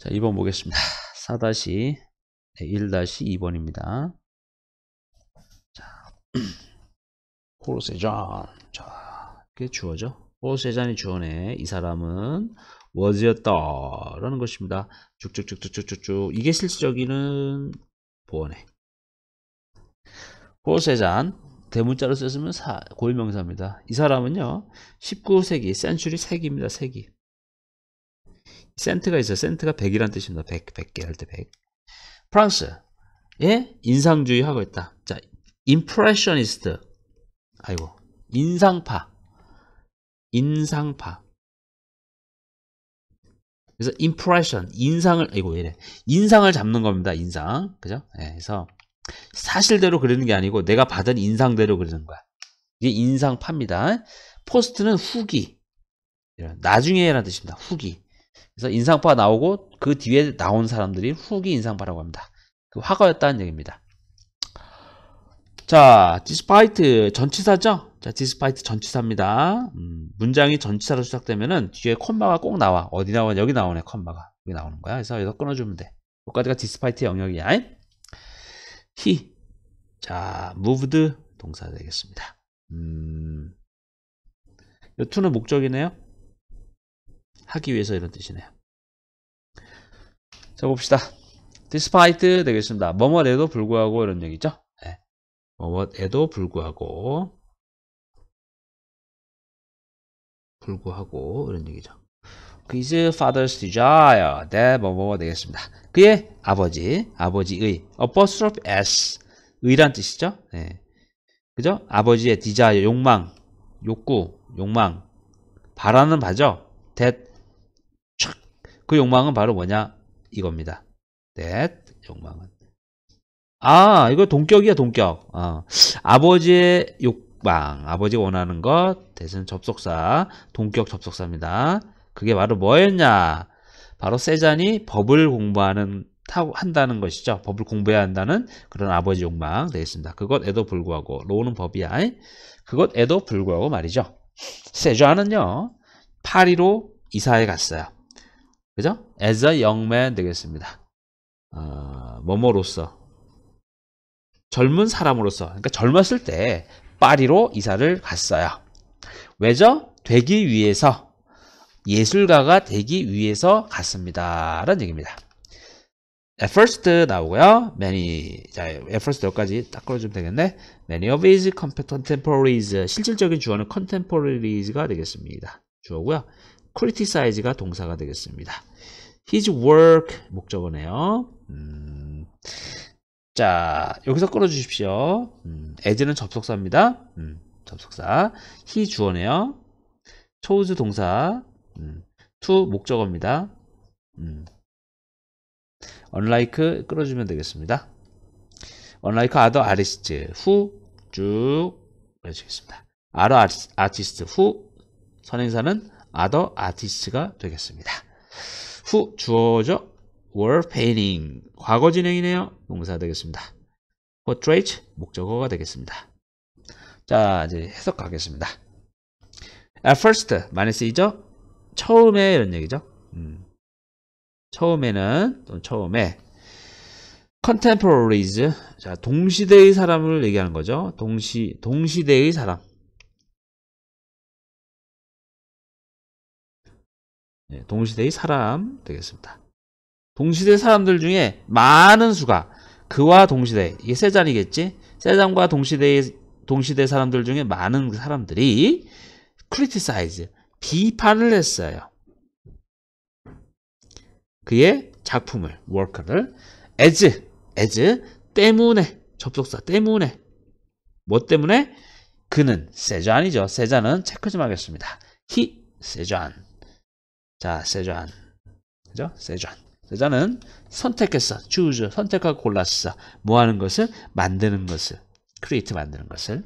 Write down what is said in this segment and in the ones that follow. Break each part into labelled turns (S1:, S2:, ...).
S1: 자, 2번 보겠습니다. 4-1-2번입니다. 자, 포르세잔. 자, 이게 주어죠. 포르세잔이 주어네. 이 사람은 워즈였다. 라는 것입니다. 쭉쭉쭉쭉쭉쭉. 이게 실질적인 보원에. 포르세잔. 대문자로 썼으면 고유명사입니다. 이 사람은요, 19세기, 센츄리 세기입니다, 세기. 센트가 있어요. 센트가 100이란 뜻입니다. 100, 100개 할 때 100. 프랑스. 에 예? 인상주의 하고 있다. 자, i m p r e s s 아이고. 인상파. 인상파. 그래서 impression, 인상을, 아이고, 이래. 인상을 잡는 겁니다. 인상. 그죠? 예, 그래서 사실대로 그리는 게 아니고 내가 받은 인상대로 그리는 거야. 이게 인상파입니다. 포스트는 후기. 나중에라는 뜻입니다. 후기. 그래서 인상파 나오고 그 뒤에 나온 사람들이 후기 인상파라고 합니다. 그 화가였다는 얘기입니다. 자, 디스파이트 전치사죠? 자, 디스파이트 전치사입니다. 음, 문장이 전치사로 시작되면은 뒤에 콤마가 꼭 나와. 어디 나와? 여기 나오네, 콤마가. 여기 나오는 거야. 그래서 여기서 끊어주면 돼. 여기까지가 디스파이트 영역이야. he. 자, moved 동사 되겠습니다. 음, 이 to는 목적이네요. 하기 위해서 이런 뜻이네요. 자 봅시다. despite 되겠습니다. 뭐뭐에도 불구하고 이런 얘기죠. 네. 뭐뭐에도 불구하고 불구하고 이런 얘기죠. His 그 father's desire 네, h a t 뭐뭐가 되겠습니다. 그의 아버지, 아버지의 apostrophe s 의란 뜻이죠. 네. 그죠? 아버지의 desire, 욕망, 욕구, 욕망 바라는 바죠. that 그 욕망은 바로 뭐냐? 이겁니다. that 욕망은. 아, 이거 동격이야, 동격. 어. 아버지의 욕망, 아버지 원하는 것, 대신 접속사, 동격 접속사입니다. 그게 바로 뭐였냐? 바로 세잔이 법을 공부하는 타고 한다는 것이죠. 법을 공부해야 한다는 그런 아버지 욕망 되겠습니다. 그것에도 불구하고 로우는 법이야. 그것에도 불구하고 말이죠. 세조아는요 파리로 이사해 갔어요. 그죠? As a young man 되겠습니다. 어, 뭐뭐로서 젊은 사람으로서 그러니까 젊었을 때 파리로 이사를 갔어요. 왜죠? 되기 위해서 예술가가 되기 위해서 갔습니다. 라는 얘기입니다. At first 나오고요. Many 자, at first 여기까지 딱 끌어주면 되겠네. Many of his contemporaries 실질적인 주어는 contemporaries 가 되겠습니다. 주어고요. criticize가 동사가 되겠습니다. his work 목적어네요. 음, 자 여기서 끊어주십시오. 음, as는 접속사입니다. 음, 접속사 he 주어네요. chose 동사 음, to 목적어입니다. 음, unlike 끌어주면 되겠습니다. unlike other artists who 쭉 해주겠습니다. other artists who 선행사는 other artist가 되겠습니다. 후 주어죠. were painting 과거 진행이네요. 동사 되겠습니다. portrait 목적어가 되겠습니다. 자 이제 해석 하겠습니다 At first 많이 쓰이죠. 처음에 이런 얘기죠. 음. 처음에는 또는 처음에 contemporaries 자 동시대의 사람을 얘기하는 거죠. 동시 동시대의 사람 예, 동시대의 사람 되겠습니다. 동시대 사람들 중에 많은 수가 그와 동시대 이게 세잔이겠지? 세잔과 동시대 동시대 사람들 중에 많은 그 사람들이 크리티사이즈 비판을 했어요. 그의 작품을 워크를 에즈 에즈 때문에 접속사 때문에 뭐 때문에 그는 세잔이죠. 세잔은 체크 좀 하겠습니다. 히 세잔 자, 세잔. 그죠? 세잔. 세잔은 선택했어. choose. 선택하고 골랐어. 뭐 하는 것을? 만드는 것을. create 만드는 것을.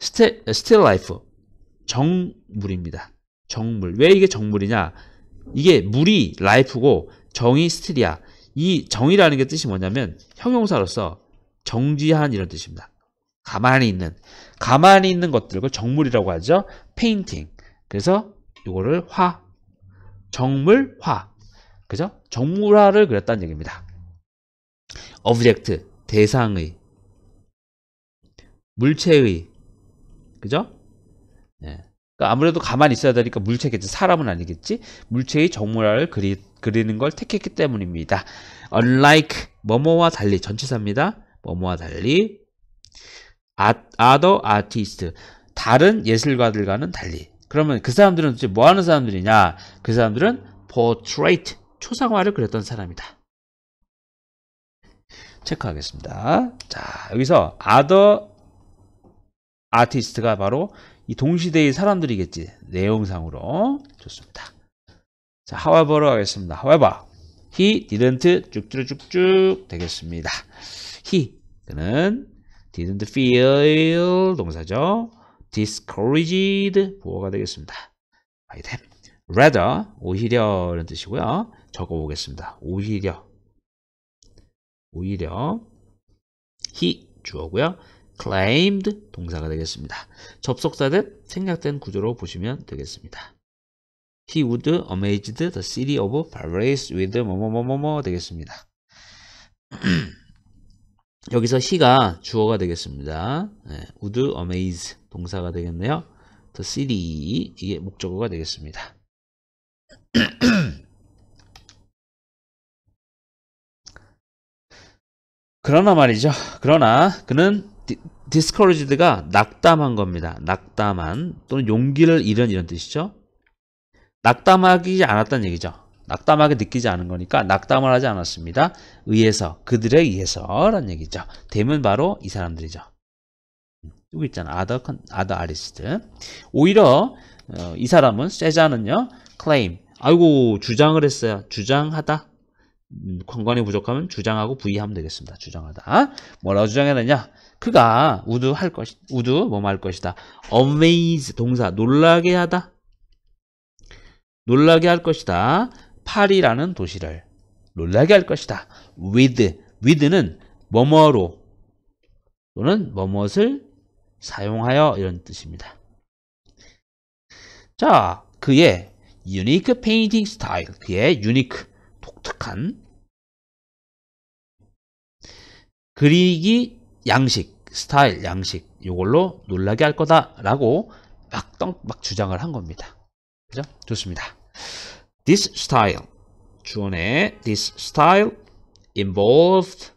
S1: still, l i f e 정물입니다. 정물. 왜 이게 정물이냐? 이게 물이 life고 정이 still이야. 이 정이라는 게 뜻이 뭐냐면 형용사로서 정지한 이런 뜻입니다. 가만히 있는 가만히 있는 것들 을 정물이라고 하죠. 페인팅. 그래서 이거를 화 정물화. 그죠? 정물화를 그렸다는 얘기입니다. 오브젝트, 대상의, 물체의, 그죠? 예. 그러니까 아무래도 가만히 있어야 되니까 물체겠지. 사람은 아니겠지? 물체의 정물화를 그리, 그리는 걸 택했기 때문입니다. unlike, 뭐뭐와 달리, 전치사입니다. 뭐뭐와 달리, 아, other artist, 다른 예술가들과는 달리 그러면 그 사람들은 도대체 뭐 하는 사람들이냐? 그 사람들은 portrait, 초상화를 그렸던 사람이다. 체크하겠습니다. 자, 여기서 other artist가 바로 이 동시대의 사람들이겠지. 내용상으로. 좋습니다. 자, however로 하겠습니다. however. he didn't 쭉쭉쭉쭉 되겠습니다. he 그는 didn't feel 동사죠. discouraged 부호가 되겠습니다. by them. rather 오히려라는 뜻이고요. 적어보겠습니다. 오히려 오히려 he 주어고요. claimed 동사가 되겠습니다. 접속사 듯 생략된 구조로 보시면 되겠습니다. He would amazed the city of Paris with 뭐뭐뭐뭐 되겠습니다. 여기서 he가 주어가 되겠습니다. 네, would amaze 동사가 되겠네요. the city 이게 목적어가 되겠습니다. 그러나 말이죠. 그러나 그는 discouraged가 낙담한 겁니다. 낙담한 또는 용기를 잃은 이런 뜻이죠. 낙담하지 않았다는 얘기죠. 낙담하게 느끼지 않은 거니까 낙담을 하지 않았습니다. 의해서 그들에 의해서란 얘기죠. 되면 바로 이 사람들이죠. 누구 음, 있잖아. 아더 컨 아더 아리스트. 오히려 어, 이 사람은 세자는요. 클레임. 아이고 주장을 했어요. 주장하다. 음, 관관이 부족하면 주장하고 부의하면 되겠습니다. 주장하다. 뭐라고 주장했느냐? 그가 우드 할 것이 우드 뭐할 것이다. amaze 동사 놀라게 하다. 놀라게 할 것이다. 파리라는 도시를 놀라게 할 것이다. with, with는 뭐뭐로 또는 뭐뭇을 사용하여 이런 뜻입니다. 자, 그의 유니크 페인팅 스타일, 그의 유니크, 독특한 그리기 양식, 스타일, 양식 이걸로 놀라게 할 거다라고 막, 막 주장을 한 겁니다. 그죠? 좋습니다. This style. 주원의 this style involved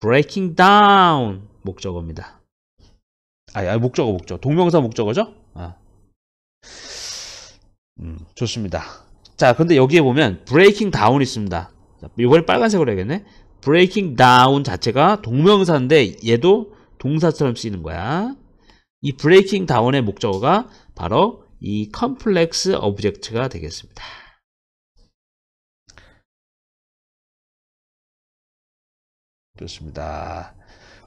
S1: breaking down 목적어입니다. 아아 아, 목적어 목적어 동명사 목적어죠? 아. 음, 좋습니다. 자, 근데 여기에 보면 breaking down 있습니다. 이번에 빨간색으로 해야겠네. breaking down 자체가 동명사인데 얘도 동사처럼 쓰이는 거야. 이 breaking down의 목적어가 바로 이 컴플렉스 오브젝트가 되겠습니다. 좋습니다.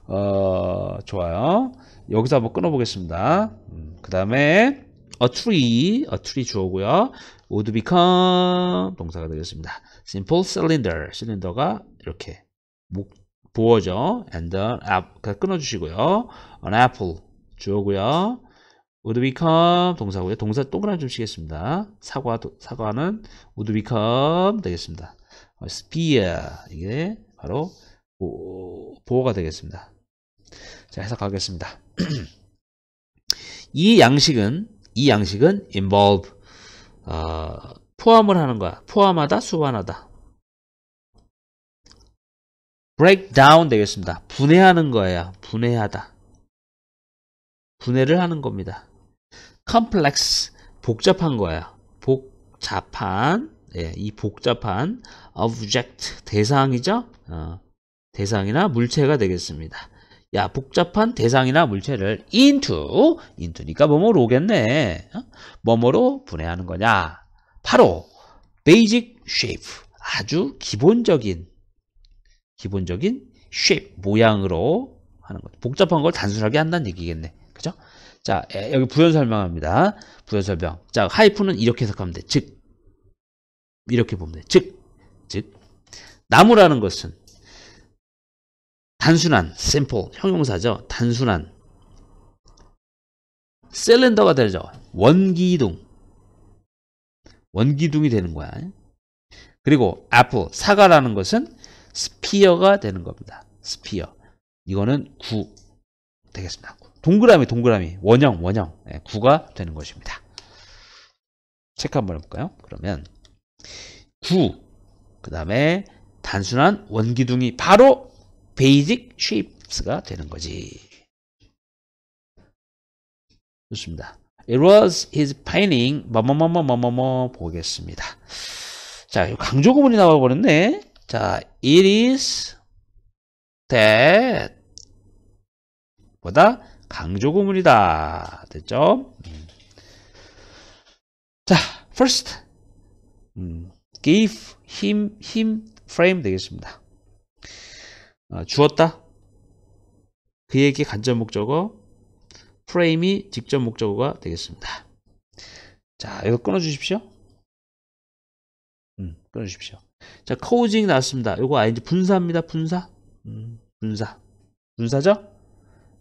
S1: 어, 좋아요. 여기서 한번 끊어보겠습니다. 음, 그 다음에 a tree, a tree 주어고요. would become 동사가 되겠습니다. simple cylinder, 실린더가 이렇게 목, 부어죠 and an a p 그러니까 끊어주시고요. an apple 주어고요. would become 동사고요. 동사 동그라미 좀 치겠습니다. 사과 도, 사과는 would become 되겠습니다. s p h e r 이게 바로 보, 보호가 되겠습니다. 자 해석하겠습니다. 이 양식은 이 양식은 involve 어, 포함을 하는 거야. 포함하다, 수반하다. break down 되겠습니다. 분해하는 거예요. 분해하다. 분해를 하는 겁니다. 컴플렉스 복잡한 거야. 복잡한 예, 이 복잡한 object 대상이죠. 어, 대상이나 물체가 되겠습니다. 야 복잡한 대상이나 물체를 into into니까 뭐뭐로 오겠네. 어? 뭐뭐로 분해하는 거냐? 바로 basic shape 아주 기본적인 기본적인 shape 모양으로 하는 거죠. 복잡한 걸 단순하게 한다는 얘기겠네. 자, 예, 여기 부연 설명합니다. 부연 설명. 자, 하이프는 이렇게 해석하면 돼. 즉, 이렇게 보면 돼. 즉, 즉, 나무라는 것은 단순한, simple, 형용사죠. 단순한. 셀렌더가 되죠. 원기둥. 원기둥이 되는 거야. 그리고 a p 사과라는 것은 스피어가 되는 겁니다. 스피어. 이거는 구, 되겠습니다. 동그라미 동그라미 원형 원형 네, 예, 9가 되는 것입니다. 체크 한번 해볼까요? 그러면 구그 다음에 단순한 원기둥이 바로 베이직 쉐입스가 되는 거지. 좋습니다. It was his painting, 뭐뭐뭐뭐뭐뭐 보겠습니다. 자, 강조 구문이 나와버렸네. 자, it is that 보다 강조구문이다. 됐죠? 음. 자, first 음, gave him him frame 되겠습니다. 어, 주었다. 그에게 간접 목적어 프레임이 직접 목적어가 되겠습니다. 자, 이거 끊어 주십시오. 음, 끊어 주십시오. 자, c o a i n g 나왔습니다. 이거 아 이제 분사입니다. 분사. 음, 분사. 분사죠?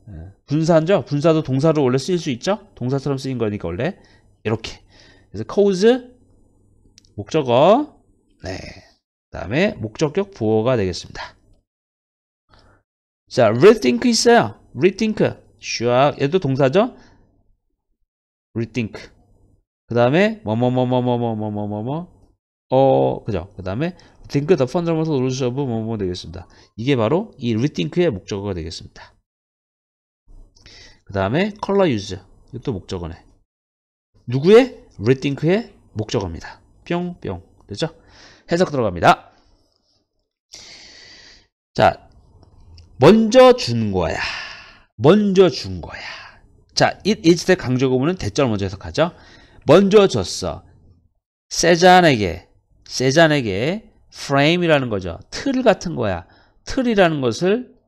S1: 예. 분사죠. 분사도 동사로 원래 쓰일 수 있죠. 동사처럼 쓰인 거니까 원래 이렇게. 그래서 cause 목적어 네. 그다음에 목적격 부호가 되겠습니다. 자, rethink 있어요. rethink 슈악 얘도 동사죠. rethink 그다음에 뭐뭐 뭐 뭐 뭐 뭐 뭐 뭐뭐 어 그죠. 그다음에 think the fundamental rules of 뭐뭐 되겠습니다. 이게 바로 이 rethink의 목적어가 되겠습니다. 그 다음에 컬러 유즈 이것도 목적어네 누구의? r e 크의 목적어입니다 뿅뿅 됐죠? 해석 들어갑니다 자 먼저 준 거야 먼저 준 거야 자 it is의 강조 구문은 대절 먼저 해석하죠 먼저 줬어 세잔에게 세잔에게 프레임이라는 거죠 틀 같은 거야 틀이라는 것을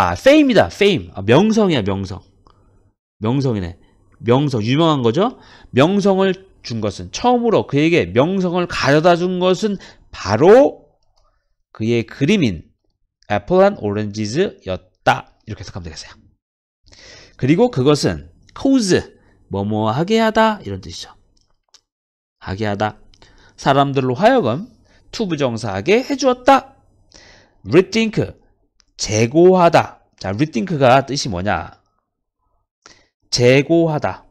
S1: 아, fame이다. fame. 아, 명성이야, 명성. 명성이네. 명성 유명한 거죠. 명성을 준 것은 처음으로 그에게 명성을 가져다 준 것은 바로 그의 그림인 apple and 애플 한오렌 e s 였다 이렇게 해석하면 되겠어요. 그리고 그것은 cause 뭐뭐하게 하다 이런 뜻이죠. 하게 하다. 사람들로 하여금 투부정사하게 해주었다. rethink 재고하다. 자, rethink가 뜻이 뭐냐? 재고하다.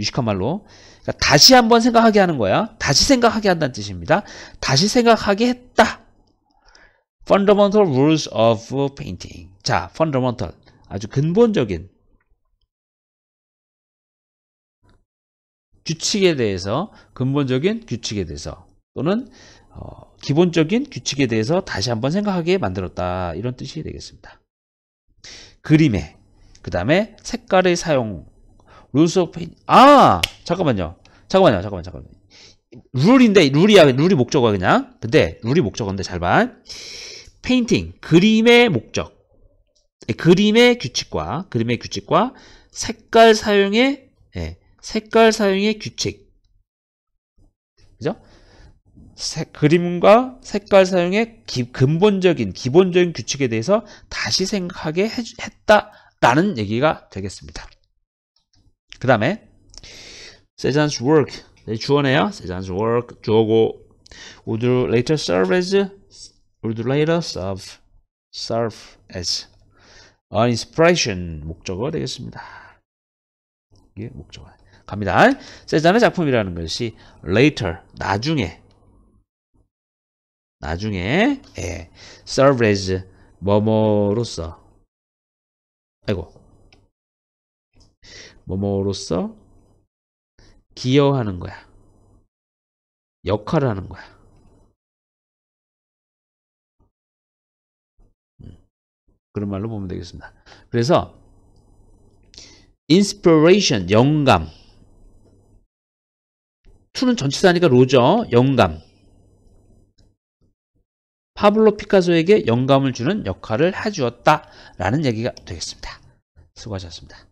S1: 유식한 말로. 그러니까 다시 한번 생각하게 하는 거야. 다시 생각하게 한다는 뜻입니다. 다시 생각하게 했다. Fundamental rules of painting. 자, fundamental. 아주 근본적인 규칙에 대해서, 근본적인 규칙에 대해서 또는 어, 기본적인 규칙에 대해서 다시 한번 생각하게 만들었다 이런 뜻이 되겠습니다. 그림에 그 다음에 색깔의 사용 룰스 오브 페인 아 잠깐만요 잠깐만요 잠깐만 잠깐만 룰인데 룰이야 룰이 목적어 그냥 근데 룰이 목적어인데 잘 봐 페인팅 그림의 목적 예, 그림의 규칙과 그림의 규칙과 색깔 사용의 예, 색깔 사용의 규칙 그죠 색, 그림과 색깔 사용의 기, 근본적인 기본적인 규칙에 대해서 다시 생각하게 해, 했다라는 얘기가 되겠습니다. 그 다음에 세잔스 work 네, 주어네요. 세잔스 work 주어고 would later serve as would later serve serve as an inspiration 목적어 되겠습니다. 이게 목적어 갑니다. 세잔의 작품이라는 것이 later 나중에 나중에 예, serve as 뭐뭐로서 아이고 뭐뭐로서 기여하는 거야 역할을 하는 거야 음, 그런 말로 보면 되겠습니다. 그래서 inspiration 영감 투는 전치사니까 로죠 영감 파블로 피카소에게 영감을 주는 역할을 해주었다라는 얘기가 되겠습니다. 수고하셨습니다.